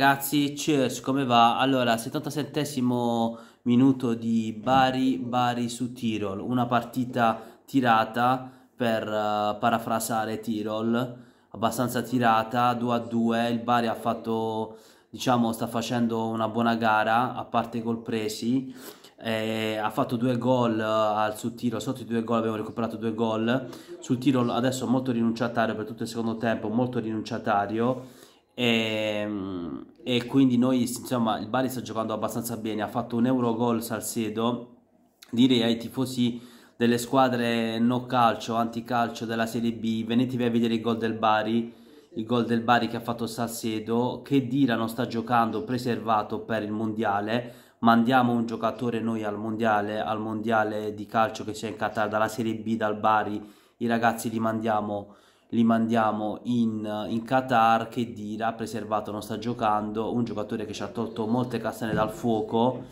Ragazzi, cheers, come va? Allora, 77esimo minuto di Bari, Bari su Tirol, una partita tirata per uh, parafrasare Tirol, abbastanza tirata, 2 a 2, il Bari ha fatto, diciamo, sta facendo una buona gara, a parte col presi, eh, ha fatto due gol eh, al su Tirol, sotto i due gol abbiamo recuperato due gol, sul Tirol adesso molto rinunciatario per tutto il secondo tempo, molto rinunciatario, e, ehm, e, quindi noi insomma il Bari sta giocando abbastanza bene ha fatto un euro gol Salcedo direi ai tifosi delle squadre no calcio anticalcio della Serie B venitevi a vedere il gol del Bari il gol del Bari che ha fatto Salcedo che Dirano sta giocando preservato per il mondiale mandiamo un giocatore noi al mondiale al mondiale di calcio che c'è in Qatar dalla Serie B dal Bari i ragazzi li mandiamo li mandiamo in, in, Qatar che Dira preservato non sta giocando un giocatore che ci ha tolto molte castagne dal fuoco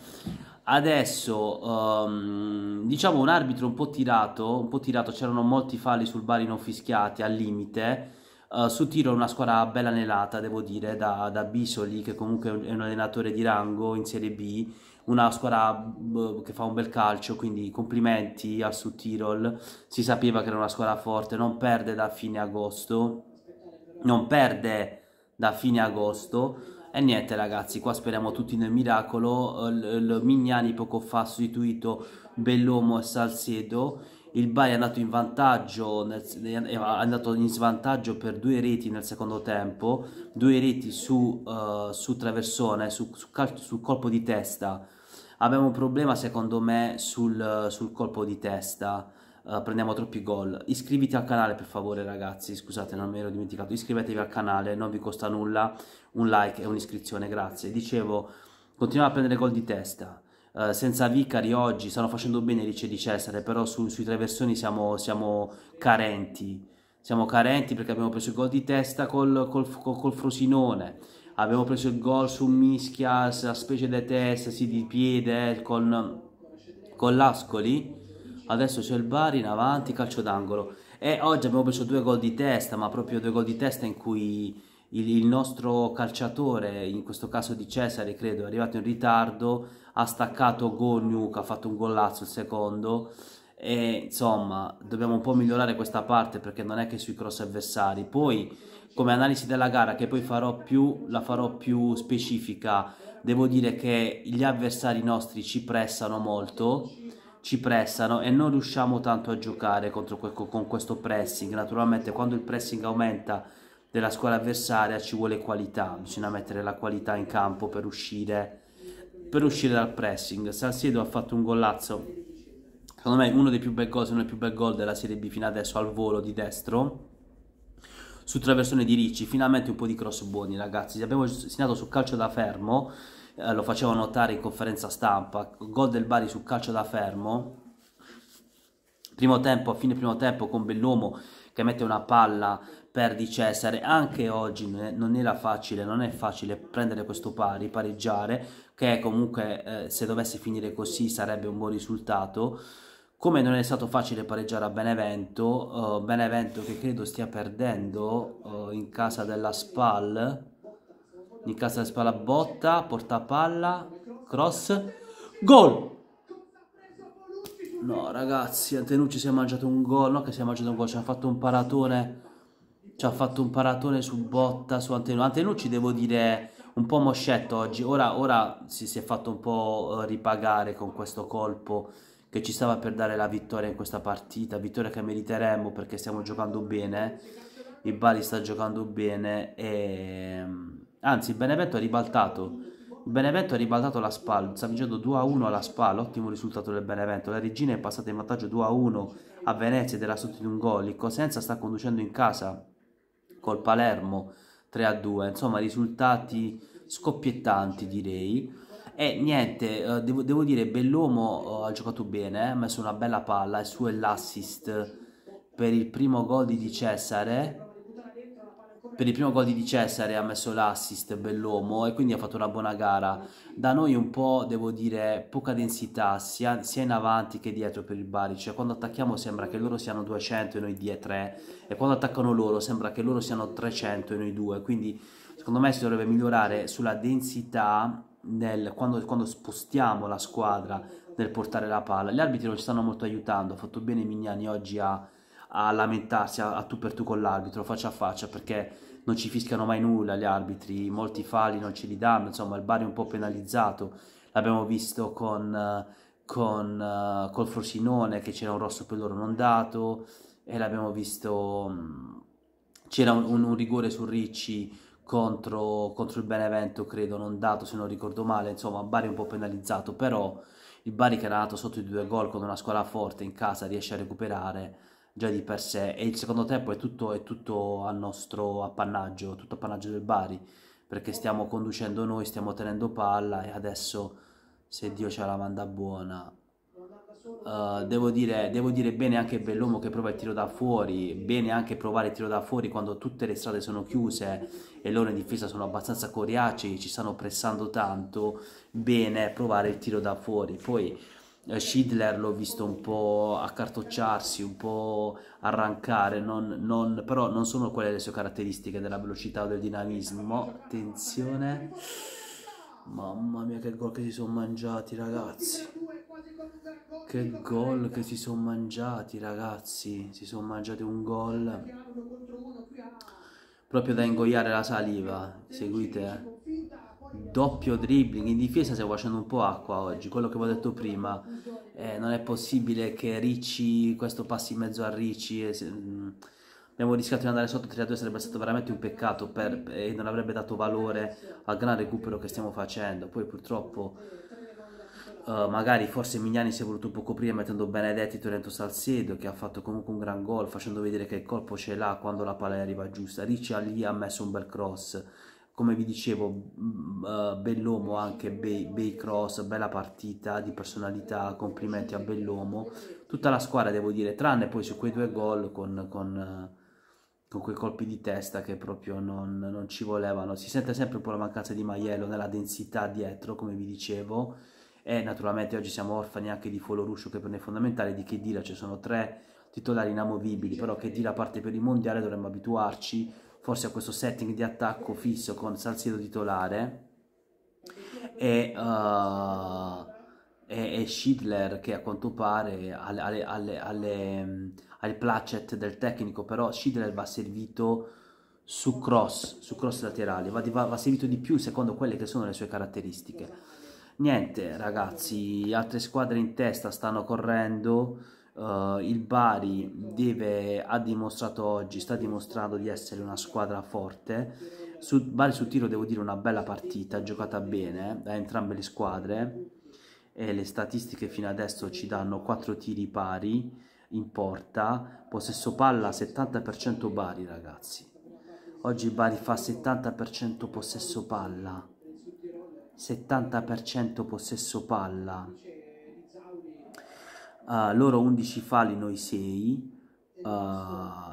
adesso um, diciamo un arbitro un po' tirato un po' tirato c'erano molti falli sul Bari non fischiati al limite Uh, su tiro è una squadra bella anelata, devo dire, da, da, Bisoli, che comunque è un allenatore di rango in Serie B, una squadra boh, che fa un bel calcio, quindi complimenti al su Tirol. Si sapeva che era una squadra forte, non perde da fine agosto, non perde da fine agosto. E niente ragazzi, qua speriamo tutti nel miracolo. il Mignani poco fa ha sostituito Bellomo e Salcedo il Bari è andato in vantaggio, nel, è andato in svantaggio per due reti nel secondo tempo, due reti su, uh, su traversone, su, su, cal- sul colpo di testa. Abbiamo un problema secondo me sul, sul colpo di testa. Uh, prendiamo troppi gol. Iscriviti al canale per favore, ragazzi. Scusate, non me l'ero dimenticato. Iscrivetevi al canale, non vi costa nulla. Un like e un'iscrizione, grazie. Dicevo, continuiamo a prendere gol di testa. Eh, senza Vicari oggi stanno facendo bene Ricci di Cesare, però su, sui tre versioni siamo, siamo, carenti. Siamo carenti perché abbiamo preso il gol di testa col, col, col, col Frosinone, abbiamo preso il gol su Mischia, la specie di testa, sì, di piede, eh, con, con l'Ascoli. Adesso c'è il Bari in avanti, calcio d'angolo. E oggi abbiamo preso due gol di testa, ma proprio due gol di testa in cui il, il nostro calciatore, in questo caso di Cesare credo, è arrivato in ritardo, ha staccato Goniuk, ha fatto un gollazzo il secondo e insomma dobbiamo un po' migliorare questa parte perché non è che sui cross avversari poi come analisi della gara che poi farò più la farò più specifica devo dire che gli avversari nostri ci pressano molto ci pressano e non riusciamo tanto a giocare contro, con questo pressing naturalmente quando il pressing aumenta della squadra avversaria ci vuole qualità, bisogna mettere la qualità in campo per uscire, per uscire dal pressing. Salcedo ha fatto un golazzo, secondo me uno dei più bel gol, se non il più bel gol della Serie B fino adesso al volo di destro, su traversone di Ricci, finalmente un po' di cross buoni ragazzi, abbiamo segnato sul calcio da fermo, eh, lo facevo notare in conferenza stampa, gol del Bari sul calcio da fermo, primo tempo, a fine primo tempo con Bellomo che mette una palla per Di Cesare. Anche oggi non era facile, non è facile prendere questo pari, pareggiare, che comunque eh, se dovesse finire così sarebbe un buon risultato. Come non è stato facile pareggiare a Benevento, eh, Benevento che credo stia perdendo eh, in casa della Spal, in casa della Spal a botta, palla, cross, gol! No ragazzi, Antenucci si è mangiato un gol, no che si è mangiato un gol, ci ha fatto un paratone ci ha fatto un paratone su Botta, su Antenu. Antenu ci devo dire un po' moscetto oggi, ora, ora si, si, è fatto un po' eh, ripagare con questo colpo che ci stava per dare la vittoria in questa partita, vittoria che meriteremmo perché stiamo giocando bene, il Bali sta giocando bene e... Mm, anzi il Benevento ha ribaltato, il Benevento ha ribaltato la SPAL, sta vincendo 2-1 alla SPAL, ottimo risultato del Benevento, la Regina è passata in vantaggio 2-1 a Venezia ed era sotto di un gol, il Cosenza sta conducendo in casa col Palermo 3-2, a insomma risultati scoppiettanti direi. E niente, eh, devo, devo dire, Bellomo eh, ha giocato bene, eh, ha messo una bella palla, il suo è l'assist per il primo gol Di Cesare per il primo gol di Di Cesare ha messo l'assist Bellomo e quindi ha fatto una buona gara. Da noi un po', devo dire, poca densità sia, sia in avanti che dietro per il Bari, cioè quando attacchiamo sembra che loro siano 200 e noi 3 e quando attaccano loro sembra che loro siano 300 e noi 2, quindi secondo me si dovrebbe migliorare sulla densità nel, quando, quando spostiamo la squadra nel portare la palla. Gli arbitri non ci stanno molto aiutando, ha fatto bene Mignani oggi a a lamentarsi a, a tu per tu con l'arbitro, faccia a faccia, perché non ci fischiano mai nulla gli arbitri, molti falli non ce li danno, insomma il Bari è un po' penalizzato, l'abbiamo visto con, con, eh, col Frosinone che c'era un rosso per loro non dato e l'abbiamo visto, mm, c'era un, un, un, rigore su Ricci contro, contro il Benevento credo non dato se non ricordo male, insomma il Bari è un po' penalizzato, però il Bari che era nato sotto i due gol con una squadra forte in casa riesce a recuperare già di per sé e il secondo tempo è tutto, è tutto al nostro appannaggio, tutto appannaggio del Bari, perché stiamo conducendo noi, stiamo tenendo palla e adesso se Dio ce la manda buona. Uh, devo, dire, devo dire bene anche Bellomo che prova il tiro da fuori, bene anche provare il tiro da fuori quando tutte le strade sono chiuse e loro in difesa sono abbastanza coriaci ci stanno pressando tanto, bene provare il tiro da fuori. Poi eh, Schindler l'ho visto un po' accartocciarsi, un po' arrancare, non, non, però non sono quelle le sue caratteristiche della velocità o del dinamismo. Attenzione, mamma mia che gol che si sono mangiati ragazzi. Che gol che si sono mangiati ragazzi, si sono mangiati un gol proprio da ingoiare la saliva, seguite. Eh doppio dribbling, in difesa stiamo facendo un po' acqua oggi, quello che vi ho detto prima, eh, non è possibile che Ricci, questo passi in mezzo a Ricci, eh, se, mh, mm, abbiamo rischiato di andare sotto 3-2, sarebbe stato veramente un peccato per, eh, e non avrebbe dato valore al gran recupero che stiamo facendo, poi purtroppo uh, magari forse Mignani si è voluto un po' coprire mettendo Benedetti Torrento Salcedo che ha fatto comunque un gran gol facendo vedere che il colpo ce l'ha quando la palla arriva giusta Ricci lì ha messo un bel cross come vi dicevo, mm, eh, Bellomo anche, bei, bei, cross, bella partita di personalità, complimenti a Bellomo. Tutta la squadra, devo dire, tranne poi su quei due gol con, con, eh, con quei colpi di testa che proprio non, non, ci volevano. Si sente sempre un po' la mancanza di Maiello nella densità dietro, come vi dicevo. E naturalmente oggi siamo orfani anche di Foloruscio che per noi è fondamentale, di Chedira, ci cioè sono tre titolari inamovibili, però Chedira parte per il Mondiale, dovremmo abituarci forse a questo setting di attacco fisso con Salcedo titolare e, uh, e, e Schindler che a quanto pare alle, alle, alle, alle, mm, alle placet del tecnico però Schindler va servito su cross, su cross laterali, va, va, va, servito di più secondo quelle che sono le sue caratteristiche. Niente ragazzi, altre squadre in testa stanno correndo, Uh, il Bari deve, ha dimostrato oggi, sta dimostrando di essere una squadra forte. Su, Bari su tiro devo dire una bella partita, giocata bene da entrambe le squadre. E le statistiche fino adesso ci danno 4 tiri pari in porta, possesso palla 70% Bari ragazzi. Oggi Bari fa 70% possesso palla. 70% possesso palla uh, loro 11 fali, noi 6, uh,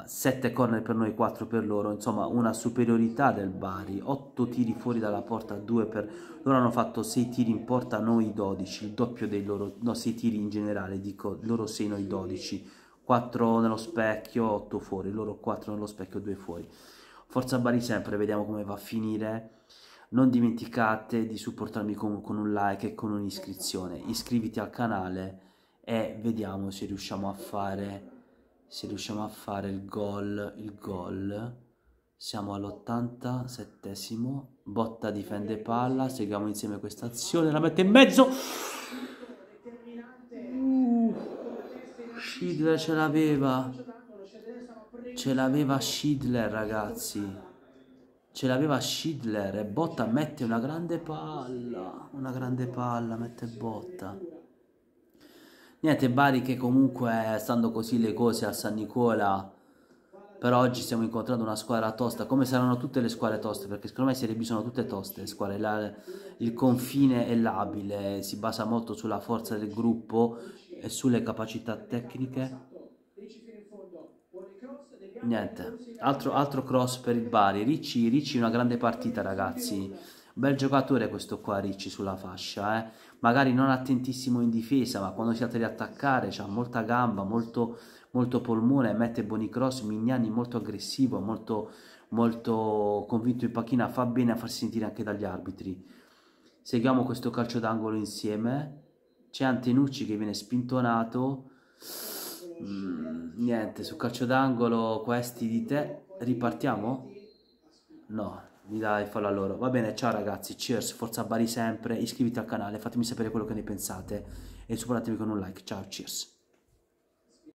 7 corner per noi, 4 per loro, insomma una superiorità del Bari, 8 tiri fuori dalla porta, 2 per... loro hanno fatto 6 tiri in porta, noi 12, il doppio dei loro, no 6 tiri in generale, dico loro 6, noi 12, 4 nello specchio, 8 fuori, loro 4 nello specchio, 2 fuori. Forza Bari sempre, vediamo come va a finire. Non dimenticate di supportarmi con, con un like e con un'iscrizione. Iscriviti al canale e vediamo se riusciamo a fare se riusciamo a fare il gol il gol siamo all'87 botta difende palla seguiamo insieme questa azione la mette in mezzo uh, Schidler ce l'aveva ce l'aveva Schidler ragazzi ce l'aveva Schidler e Botta mette una grande palla una grande palla mette Botta Niente, Bari che comunque stando così le cose a San Nicola per oggi stiamo incontrando una squadra tosta, come saranno tutte le squadre toste, perché secondo me Serie B sono tutte toste le squadre, la, il confine è labile, si basa molto sulla forza del gruppo e sulle capacità tecniche. Niente, altro, altro cross per il Bari, Ricci, Ricci una grande partita ragazzi bel giocatore questo qua Ricci sulla fascia, eh? magari non attentissimo in difesa, ma quando si tratta di attaccare ha molta gamba, molto, molto polmone, mette buoni cross, Mignani molto aggressivo, molto, molto convinto in panchina, fa bene a farsi sentire anche dagli arbitri. Seguiamo questo calcio d'angolo insieme, c'è Antenucci che viene spintonato, mm, niente, su calcio d'angolo questi di te, ripartiamo? No, di dare follow a loro. Va bene, ciao ragazzi, cheers, forza Bari sempre, iscriviti al canale, fatemi sapere quello che ne pensate e supportatemi con un like. Ciao, cheers.